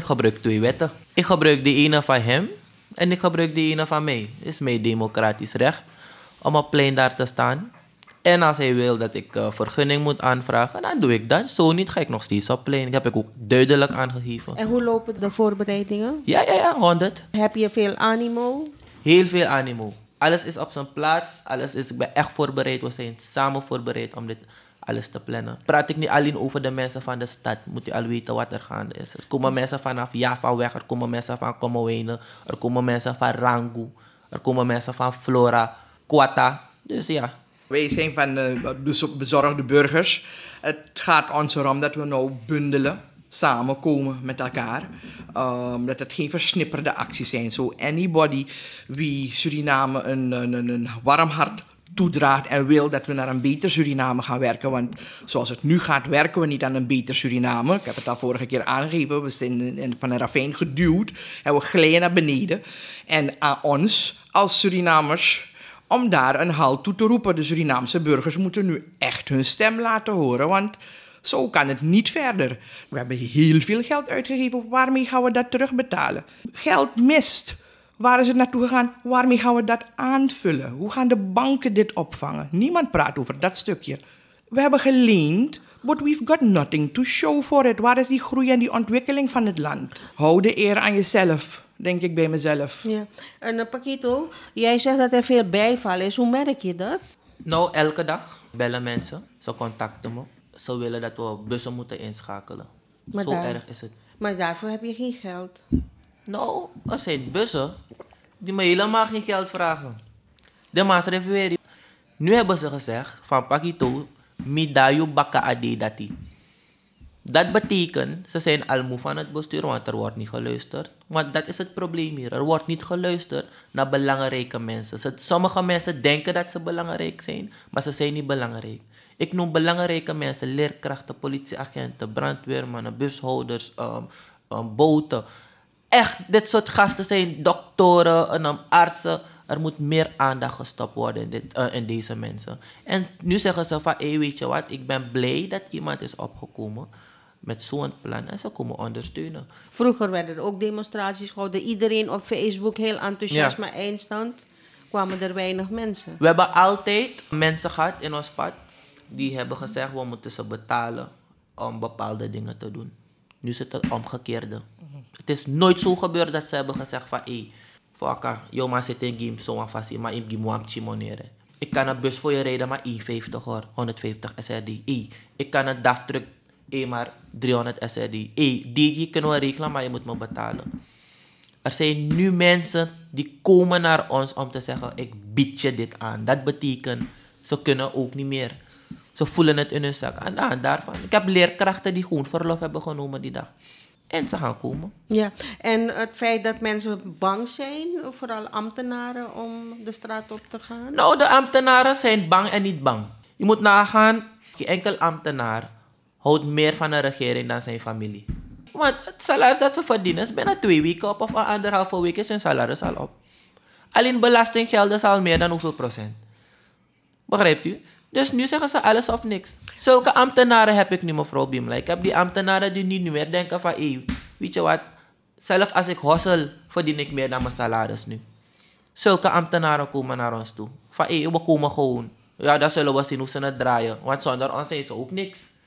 Ik gebruik twee wetten. Ik gebruik die ene van hem en ik gebruik die ene van mij. Het is mijn democratisch recht om op plein daar te staan. En als hij wil dat ik eh, vergunning moet aanvragen, dan doe ik dat. Zo niet ga ik nog steeds op plein. Dat heb ik ook duidelijk aangegeven. En hoe lopen de voorbereidingen? Ja, ja, ja, 100. Heb je veel animo? Heel veel animo. Alles is op zijn plaats. Alles is, ik ben echt voorbereid. We zijn samen voorbereid om dit alles te plannen. Praat ik niet alleen over de mensen van de stad. Moet je al weten wat er gaande is. Er komen mensen vanaf Java weg. Er komen mensen van Komowene. Er komen mensen van Rangu. Er komen mensen van Flora, Kwata. Dus ja. Wij zijn van de eh, bezorgde burgers. Het gaat ons erom dat we nou bundelen samenkomen met elkaar. Ehm, dat het geen versnipperde acties zijn. So anybody wie Suriname een, een, een warm hart toedraagt en wil dat we naar een beter Suriname gaan werken. Want zoals het nu gaat, werken we niet aan een beter Suriname. Ik heb het al vorige keer aangegeven. We zijn van een Rafijn geduwd en we glijden naar beneden. En aan ons als Surinamers om daar een halt toe te roepen. De Surinaamse burgers moeten nu echt hun stem laten horen, want zo kan het niet verder. We hebben heel veel geld uitgegeven, waarmee gaan we dat terugbetalen? Geld mist. Waar is het naartoe gegaan? Waarmee gaan we dat aanvullen? Hoe gaan de banken dit opvangen? Niemand praat over dat stukje. We hebben geleend, but we've got nothing to show for it. Waar is die groei en die ontwikkeling van het land? Hou de eer aan jezelf, denk ik bij mezelf. Ja. En pakito, eh, Paquito, jij zegt dat er veel bijval is. Hoe merk je dat? Nou, elke dag bellen mensen. Ze contacten me. Ze willen dat we bussen moeten inschakelen. Maar Zo daar, erg is het. Maar daarvoor heb je geen geld. Nou, er zijn bussen die me helemaal geen geld vragen. De master heeft weer... Nu hebben ze gezegd van Pakito, midayu baka adedati. Dat betekent, ze zijn moe van het bestuur, want er wordt niet geluisterd. Want dat is het probleem hier. Er wordt niet geluisterd naar belangrijke mensen. Sommige mensen denken dat ze belangrijk zijn, maar ze zijn niet belangrijk. Ik noem belangrijke mensen leerkrachten, politieagenten, brandweermannen, bushouders, um, boten echt, dit soort gasten zijn doktoren en artsen. Er moet meer aandacht gestopt worden in, eh, in deze mensen. En nu zeggen ze van, hey, weet je wat, ik ben blij dat iemand is opgekomen met zo'n plan en ze komen ondersteunen. Vroeger werden er ook demonstraties gehouden. Iedereen op Facebook heel enthousiast, ja. maar eindstand kwamen er weinig mensen. We hebben altijd mensen gehad in ons pad die hebben gezegd we moeten ze betalen om bepaalde dingen te doen. Nu zit het omgekeerde. Het is nooit zo gebeurd dat ze hebben gezegd van... Hé, hey, Faka, joma zit in game zo vast, maar in game wam chimoneren. Ik kan een bus voor je rijden, maar e I50 hoor, 150 SRD. I. Ik kan een DAF-truck, e maar 300 SRD. E, DJ kunnen we regelen, maar je moet me betalen. Er zijn nu mensen die komen naar ons om te zeggen, ik bied je dit aan. Dat betekent, ze kunnen ook niet meer. Ze voelen het in hun zak. En daarvan. Ik heb leerkrachten die gewoon verlof hebben genomen die dag en te gaan komen. Ja, en het feit dat mensen bang zijn, vooral ambtenaren, om de straat op te gaan? Nou, de ambtenaren zijn bang en niet bang. Je moet nagaan, geen enkel ambtenaar houdt meer van een regering dan zijn familie. Want het salaris dat ze verdienen is bijna twee weken op of anderhalve week is hun salaris al op. Alleen belastinggelden is al meer dan hoeveel procent. Begrijpt u? Dus nu zeggen ze alles of niks. Zulke ambtenaren heb ik nu, mevrouw Bimla. Ik heb die ambtenaren die niet meer denken van... Hey, weet je wat? Zelf als ik hossel, verdien ik meer dan mijn salaris nu. Zulke ambtenaren komen naar ons toe. Van, we komen gewoon. Ja, dan zullen we zien hoe ze het draaien. Want zonder ons is ook niks.